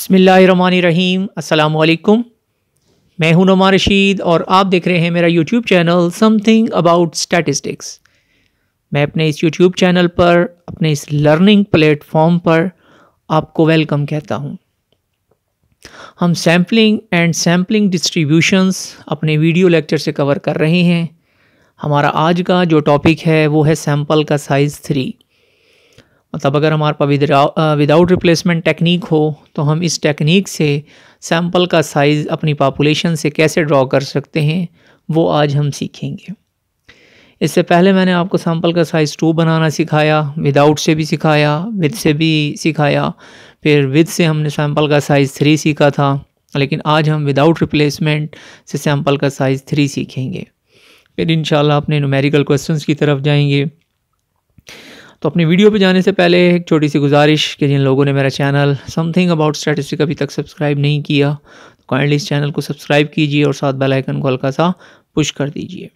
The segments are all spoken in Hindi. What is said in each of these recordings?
बसमीम् अल्लाम मैं हूं नुमा रशीद और आप देख रहे हैं मेरा YouTube channel something about statistics मैं अपने इस यूट्यूब चैनल पर अपने इस लर्निंग प्लेटफॉर्म पर आपको वेलकम कहता हूं। हम सैम्पलिंग एंड सैम्पलिंग डिस्ट्रीब्यूशंस अपने वीडियो लेक्चर से कवर कर रहे हैं हमारा आज का जो टॉपिक है वो है सैम्पल का साइज़ थ्री मतलब अगर हमारे पास विदाउट रिप्लेसमेंट टेक्निक हो तो हम इस टेक्निक से सैम्पल का साइज़ अपनी पापुलेशन से कैसे ड्रॉ कर सकते हैं वो आज हम सीखेंगे इससे पहले मैंने आपको सैम्पल का साइज़ टू बनाना सिखाया विदाउट से भी सिखाया विद से भी सिखाया फिर विद से हमने सैम्पल का साइज़ थ्री सीखा था लेकिन आज हम विदाउट रिप्लेसमेंट से सैम्पल का साइज़ थ्री सीखेंगे फिर इन अपने नुमेरिकल क्वेश्चंस की तरफ जाएंगे तो अपनी वीडियो पे जाने से पहले एक छोटी सी गुजारिश कि जिन लोगों ने मेरा चैनल समथिंग अबाउट स्टैटिस्टिक अभी तक सब्सक्राइब नहीं किया तो काइंडली इस चैनल को सब्सक्राइब कीजिए और साथ बेल आइकन को हल्का सा पुश कर दीजिए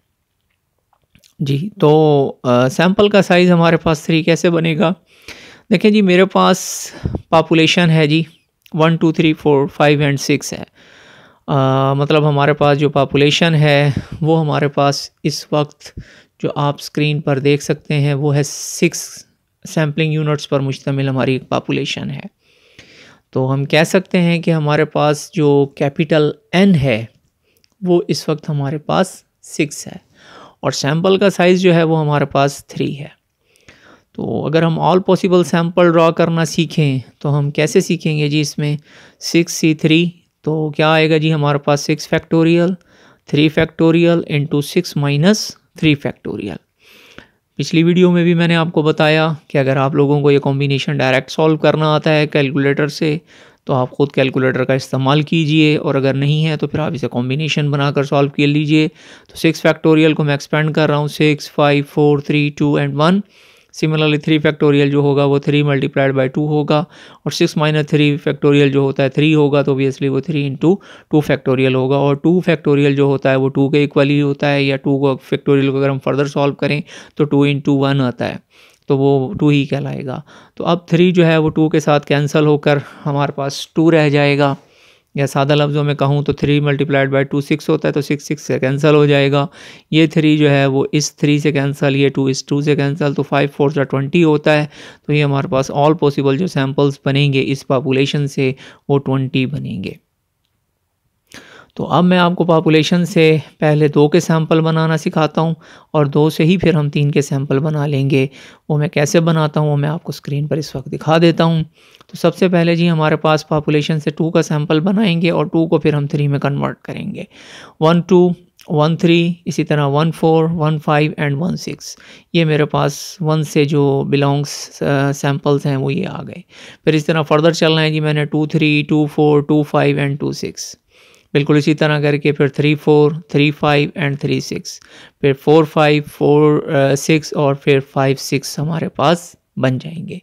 जी तो आ, सैंपल का साइज़ हमारे पास थ्री कैसे बनेगा देखें जी मेरे पास पापुलेशन है जी one two three four five and six है आ, मतलब हमारे पास जो पॉपुलेशन है वो हमारे पास इस वक्त जो आप स्क्रीन पर देख सकते हैं वो है सिक्स सैम्पलिंग यूनिट्स पर मुश्तमिल हमारी एक पापुलेशन है तो हम कह सकते हैं कि हमारे पास जो कैपिटल एन है वो इस वक्त हमारे पास सिक्स है और सैम्पल का साइज़ जो है वो हमारे पास थ्री है तो अगर हम ऑल पॉसिबल सैम्पल ड्रा करना सीखें तो हम कैसे सीखेंगे जी इसमें सिक्स सी थ्री तो क्या आएगा जी हमारे पास six factorial three factorial into six minus three factorial पिछली वीडियो में भी मैंने आपको बताया कि अगर आप लोगों को ये कॉम्बिनेशन डायरेक्ट सॉल्व करना आता है कैलकुलेटर से तो आप ख़ुद कैलकुलेटर का इस्तेमाल कीजिए और अगर नहीं है तो फिर आप इसे कॉम्बिनेशन बनाकर सॉल्व कर लीजिए तो सिक्स फैक्टोरियल को मैं एक्सपेंड कर रहा हूँ six five four three two and one similarly three factorial जो होगा वो थ्री मल्टीप्लाइड बाई टू होगा और सिक्स माइनस थ्री फैक्टोरियल जो होता है थ्री होगा तो ओबियसली वो थ्री इंटू टू फैक्टोरियल होगा और टू फैक्टोरियल जो होता है वो टू के इक्वल ही होता है या टू को फैक्टोरियल को अगर हम फर्दर सॉल्व करें तो टू इंटू वन आता है तो वो टू ही कहलाएगा तो अब थ्री जो है वो टू के साथ कैंसिल होकर हमारे पास टू रह जाएगा या सादा लफ्ज़ों में कहूँ तो three multiplied by two six होता है तो सिक्स सिक्स से कैंसिल हो जाएगा ये थ्री जो है वो इस थ्री से कैंसिल ये टू इस टू से कैंसिल तो फाइव फोर ज़ा ट्वेंटी होता है तो ये हमारे पास ऑल पॉसिबल जो सैम्पल्स बनेंगे इस पॉपुलेशन से वो ट्वेंटी बनेंगे तो अब मैं आपको पॉपुलेशन से पहले दो के सैंपल बनाना सिखाता हूँ और दो से ही फिर हम तीन के सैंपल बना लेंगे वो मैं कैसे बनाता हूँ वो मैं आपको स्क्रीन पर इस वक्त दिखा देता हूँ तो सबसे पहले जी हमारे पास पॉपुलेशन से टू का सैंपल बनाएंगे और टू को फिर हम थ्री में कन्वर्ट करेंगे वन टू वन थ्री इसी तरह one four one five and one six ये मेरे पास वन से जो बिलोंग्स सैम्पल्स हैं वो ये आ गए फिर इस तरह फर्दर चलना है जी मैंने two three two four two five and two six बिल्कुल इसी तरह करके फिर three four three five and three six फिर फोर फाइव फोर सिक्स और फिर फाइव सिक्स हमारे पास बन जाएंगे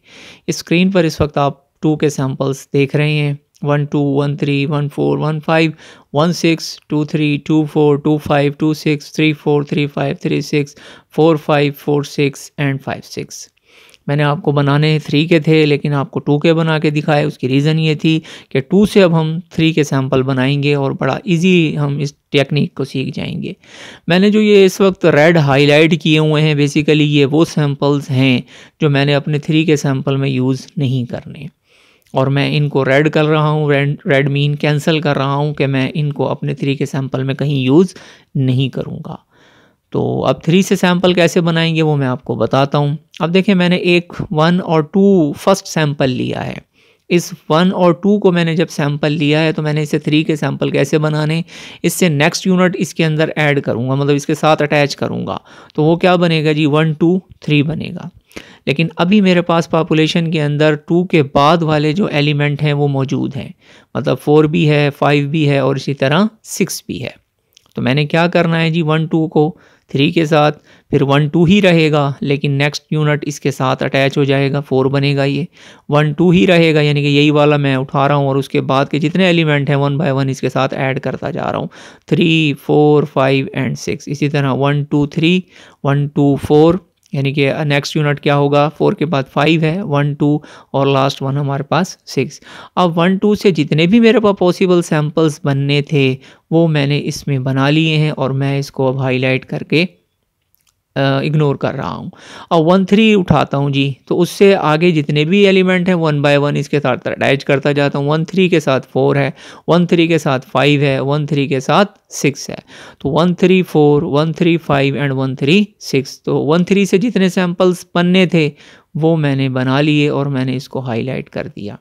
स्क्रीन पर इस वक्त आप टू के सैम्पल्स देख रहे हैं one two one three one four one five one six two three two four two five two six three four three five three six four five four six and five six मैंने आपको बनाने थ्री के थे लेकिन आपको टू के बना के दिखाए उसकी रीज़न ये थी कि टू से अब हम थ्री के सैम्पल बनाएंगे और बड़ा इजी हम इस टेक्निक को सीख जाएंगे मैंने जो ये इस वक्त रेड हाईलाइट किए हुए हैं बेसिकली ये वो सैम्पल्स हैं जो मैंने अपने थ्री के सैम्पल में यूज़ नहीं करने और मैं इनको रेड कर रहा हूँ रेड रेड मीन कैंसिल कर रहा हूँ कि मैं इनको अपने थ्री के सैम्पल में कहीं यूज़ नहीं करूँगा तो अब थ्री से सैम्पल कैसे बनाएंगे वो मैं आपको बताता हूँ अब देखिए मैंने एक वन और टू फर्स्ट सैंपल लिया है इस वन और टू को मैंने जब सैंपल लिया है तो मैंने इसे थ्री के सैंपल कैसे बनाने इससे नेक्स्ट यूनिट इसके अंदर ऐड करूँगा मतलब इसके साथ अटैच करूँगा तो वो क्या बनेगा जी वन टू थ्री बनेगा लेकिन अभी मेरे पास पॉपुलेशन के अंदर टू के बाद वाले जो एलिमेंट हैं वो मौजूद हैं मतलब फोर भी है फाइव भी है और इसी तरह सिक्स भी है तो मैंने क्या करना है जी वन टू को थ्री के साथ फिर वन टू ही रहेगा लेकिन नेक्स्ट यूनिट इसके साथ अटैच हो जाएगा फोर बनेगा ये वन टू ही रहेगा यानी कि यही वाला मैं उठा रहा हूँ और उसके बाद के जितने एलिमेंट हैं वन बाय वन इसके साथ ऐड करता जा रहा हूँ three four five and six इसी तरह one two three one two four यानी कि नेक्स्ट यूनिट क्या होगा फोर के बाद फाइव है वन टू और लास्ट वन हमारे पास सिक्स अब वन टू से जितने भी मेरे पास पॉसिबल सैम्पल्स बनने थे वो मैंने इसमें बना लिए हैं और मैं इसको अब हाईलाइट करके इग्नोर कर रहा हूँ और वन थ्री उठाता हूँ जी तो उससे आगे जितने भी एलिमेंट हैं वन बाय वन इसके साथ अटैच करता जाता हूँ वन थ्री के साथ फोर है वन थ्री के साथ फाइव है वन थ्री के साथ सिक्स है तो one three four one three five and one three six तो वन थ्री से जितने सैम्पल्स बनने थे वो मैंने बना लिए और मैंने इसको हाईलाइट कर दिया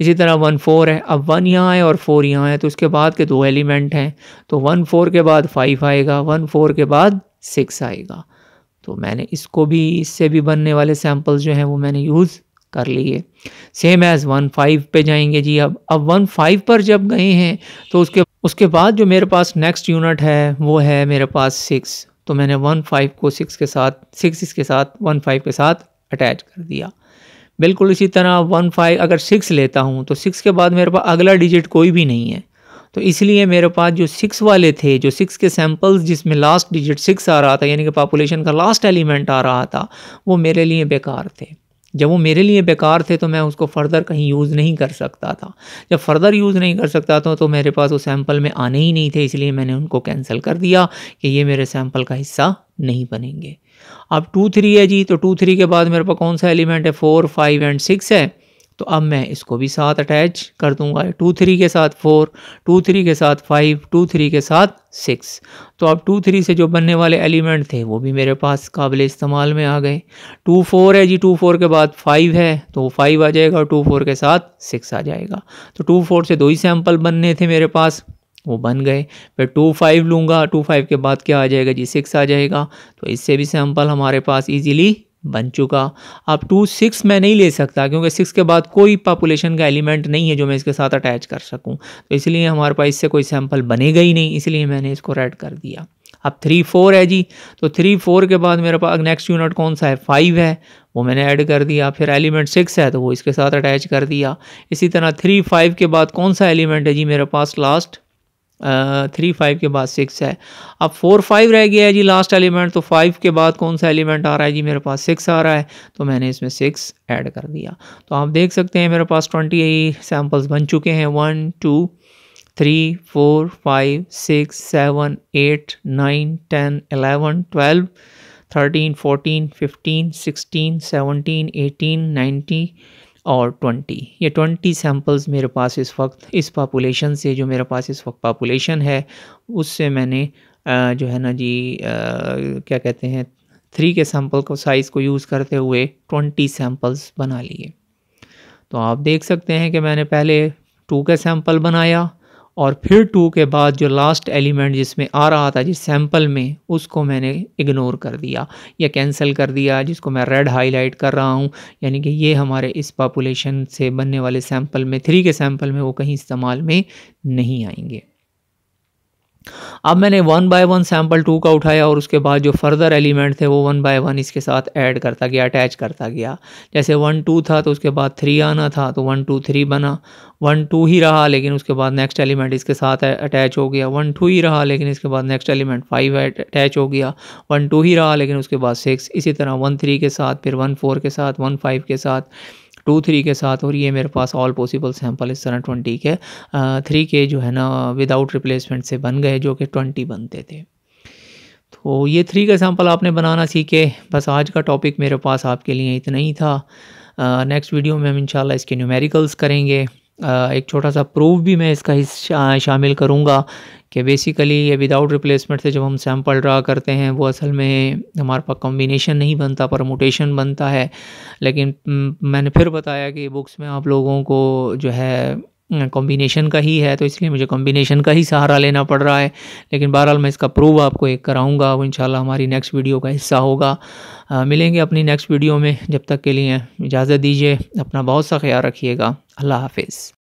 इसी तरह वन फोर है अब वन यहाँ है और फोर यहाँ है तो उसके बाद के दो एलिमेंट हैं तो वन फोर के बाद फाइव आएगा वन फोर के बाद सिक्स आएगा तो मैंने इसको भी इससे भी बनने वाले सैम्पल्स जो हैं वो मैंने यूज़ कर लिए सेम एज़ वन फाइव पर जाएंगे जी अब अब वन फाइव पर जब गए हैं तो उसके उसके बाद जो मेरे पास नेक्स्ट यूनिट है वो है मेरे पास सिक्स तो मैंने वन फाइव को सिक्स के साथ सिक्स इसके साथ वन फाइव के साथ अटैच कर दिया बिल्कुल इसी तरह वन फाइव अगर सिक्स लेता हूँ तो सिक्स के बाद मेरे पास अगला डिजिट कोई भी नहीं है तो इसलिए मेरे पास जो सिक्स वाले थे जो सिक्स के सैम्पल्स जिसमें लास्ट डिजिट सिक्स आ रहा था यानी कि पॉपुलेशन का लास्ट एलिमेंट आ रहा था वो मेरे लिए बेकार थे जब वो मेरे लिए बेकार थे तो मैं उसको फर्दर कहीं यूज़ नहीं कर सकता था जब फर्दर यूज़ नहीं कर सकता था तो मेरे पास वो सैंपल में आने ही नहीं थे इसलिए मैंने उनको कैंसिल कर दिया कि ये मेरे सैंपल का हिस्सा नहीं बनेंगे अब टू थ्री है जी तो टू थ्री के बाद मेरे पास कौन सा एलिमेंट है फोर फाइव एंड सिक्स है तो अब मैं इसको भी साथ अटैच कर दूंगा टू थ्री के साथ फोर टू थ्री के साथ फाइव टू थ्री के साथ सिक्स तो अब टू थ्री से जो बनने वाले एलिमेंट थे वो भी मेरे पास काबिल इस्तेमाल में आ गए टू फोर है जी टू फोर के बाद फाइव है तो वो फाइव आ जाएगा और टू फोर के साथ सिक्स आ जाएगा तो टू फोर से दो ही सैम्पल बनने थे मेरे पास वो बन गए फिर टू फाइव लूँगा टू फाइव के बाद क्या आ जाएगा जी सिक्स आ जाएगा तो इससे भी सैम्पल हमारे पास ईजिली बन चुका अब टू सिक्स मैं नहीं ले सकता क्योंकि सिक्स के बाद कोई पॉपुलेशन का एलिमेंट नहीं है जो मैं इसके साथ अटैच कर सकूं तो इसलिए हमारे पास इससे कोई सैम्पल बनेगा ही नहीं इसलिए मैंने इसको रेड कर दिया अब थ्री फोर है जी तो थ्री फोर के बाद मेरे पास नेक्स्ट यूनिट कौन सा है फाइव है वो मैंने ऐड कर दिया फिर एलिमेंट सिक्स है तो वो इसके साथ अटैच कर दिया इसी तरह थ्री फाइव के बाद कौन सा एलिमेंट है जी मेरे पास लास्ट थ्री फाइव के बाद सिक्स है अब फोर फाइव रह गया है जी लास्ट एलिमेंट तो फाइव के बाद कौन सा एलिमेंट आ रहा है जी मेरे पास सिक्स आ रहा है तो मैंने इसमें सिक्स ऐड कर दिया तो आप देख सकते हैं मेरे पास ट्वेंटी सैम्पल्स बन चुके हैं one two three four five six seven eight nine ten eleven twelve thirteen fourteen fifteen sixteen seventeen eighteen ninety और ट्वेंटी ये ट्वेंटी सैम्पल्स मेरे पास इस वक्त इस पापुलेशन से जो मेरे पास इस वक्त पापुलेशन है उससे मैंने जो है ना जी क्या कहते हैं थ्री के सैम्पल को साइज़ को यूज़ करते हुए ट्वेंटी सैम्पल्स बना लिए तो आप देख सकते हैं कि मैंने पहले टू का सैम्पल बनाया और फिर टू के बाद जो लास्ट एलिमेंट जिसमें आ रहा था जिस सैम्पल में उसको मैंने इग्नोर कर दिया या कैंसिल कर दिया जिसको मैं रेड हाईलाइट कर रहा हूँ यानी कि ये हमारे इस पॉपुलेशन से बनने वाले सैम्पल में थ्री के सैम्पल में वो कहीं इस्तेमाल में नहीं आएंगे अब मैंने one by one sample two का उठाया और उसके बाद जो फर्दर एलिमेंट थे वो वन बाय वन इसके साथ ऐड करता गया अटैच करता गया जैसे वन टू था तो उसके बाद थ्री आना था तो वन टू थ्री बना वन टू ही रहा लेकिन उसके बाद नेक्स्ट एलिमेंट इसके साथ अटैच हो गया वन टू ही रहा लेकिन इसके बाद नेक्स्ट एलिमेंट फाइव अटैच हो गया वन टू ही रहा लेकिन उसके बाद सिक्स इसी तरह वन थ्री के साथ फिर वन फोर के साथ वन फाइव के साथ टू थ्री के साथ और ये मेरे पास ऑल पॉसिबल सैम्पल इस तरह ट्वेंटी के थ्री के जो है ना विदाउट रिप्लेसमेंट से बन गए जो कि ट्वेंटी बनते थे तो ये थ्री का सैम्पल आपने बनाना सीखे बस आज का टॉपिक मेरे पास आपके लिए इतना ही था नेक्स्ट वीडियो में हम इंशाल्लाह इसके न्यूमेरिकल्स करेंगे एक छोटा सा प्रूफ भी मैं इसका हिस्सा शामिल करूँगा कि बेसिकली ये विदाउट रिप्लेसमेंट से जब हम सैम्पल ड्रा करते हैं वो असल में हमारे पास कॉम्बिनेशन नहीं बनता परमोटेशन बनता है लेकिन मैंने फिर बताया कि बुक्स में आप लोगों को जो है कॉम्बिनेशन हम्म, का ही है तो इसलिए मुझे कॉम्बिनेशन का ही सहारा लेना पड़ रहा है लेकिन बहरहाल मैं इसका प्रूव आपको एक कराऊंगा वो इंशाल्लाह हमारी नेक्स्ट वीडियो का हिस्सा होगा आ, मिलेंगे अपनी नेक्स्ट वीडियो में जब तक के लिए इजाज़त दीजिए अपना बहुत सा ख्याल रखिएगा अल्लाह हाफिज़